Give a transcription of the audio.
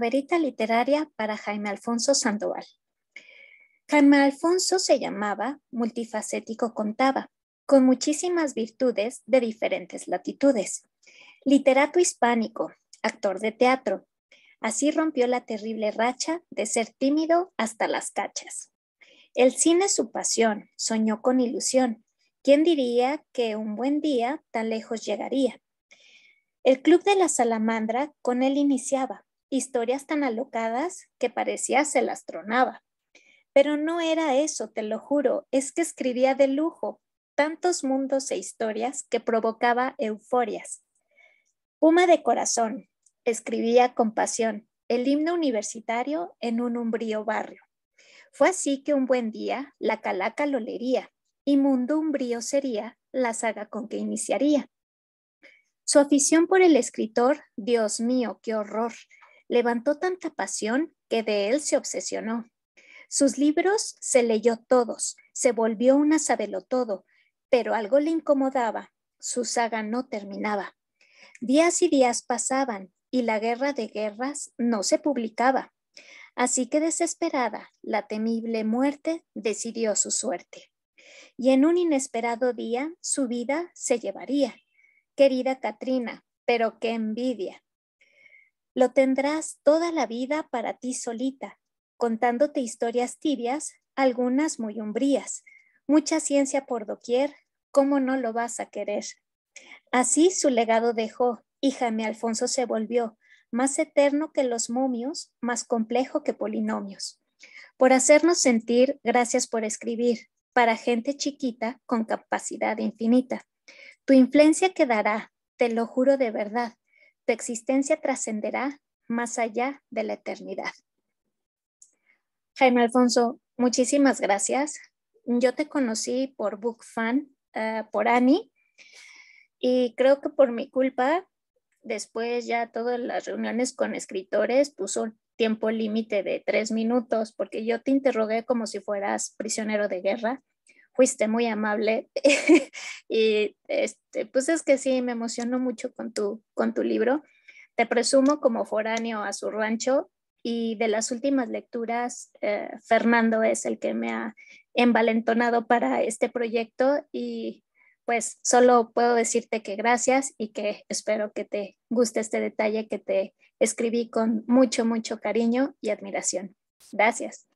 verita literaria para Jaime Alfonso Sandoval. Jaime Alfonso se llamaba, multifacético contaba, con muchísimas virtudes de diferentes latitudes. Literato hispánico, actor de teatro. Así rompió la terrible racha de ser tímido hasta las cachas. El cine es su pasión, soñó con ilusión. ¿Quién diría que un buen día tan lejos llegaría? El Club de la Salamandra con él iniciaba, historias tan alocadas que parecía se las tronaba. Pero no era eso, te lo juro, es que escribía de lujo tantos mundos e historias que provocaba euforias. Puma de corazón, escribía con pasión el himno universitario en un umbrío barrio. Fue así que un buen día la calaca lo leería y mundo umbrío sería la saga con que iniciaría. Su afición por el escritor, Dios mío, qué horror, levantó tanta pasión que de él se obsesionó. Sus libros se leyó todos, se volvió una todo, pero algo le incomodaba, su saga no terminaba. Días y días pasaban y la guerra de guerras no se publicaba. Así que desesperada, la temible muerte decidió su suerte. Y en un inesperado día su vida se llevaría. Querida Katrina, pero qué envidia. Lo tendrás toda la vida para ti solita, contándote historias tibias, algunas muy umbrías, mucha ciencia por doquier, ¿cómo no lo vas a querer? Así su legado dejó, hija, Jaime Alfonso se volvió, más eterno que los momios, más complejo que polinomios. Por hacernos sentir, gracias por escribir, para gente chiquita con capacidad infinita. Tu influencia quedará, te lo juro de verdad, tu existencia trascenderá más allá de la eternidad. Jaime Alfonso, muchísimas gracias. Yo te conocí por Book Fan, eh, por Annie, y creo que por mi culpa, después ya todas las reuniones con escritores puso tiempo límite de tres minutos, porque yo te interrogué como si fueras prisionero de guerra fuiste muy amable y este, pues es que sí, me emocionó mucho con tu, con tu libro. Te presumo como foráneo a su rancho y de las últimas lecturas, eh, Fernando es el que me ha envalentonado para este proyecto y pues solo puedo decirte que gracias y que espero que te guste este detalle que te escribí con mucho, mucho cariño y admiración. Gracias.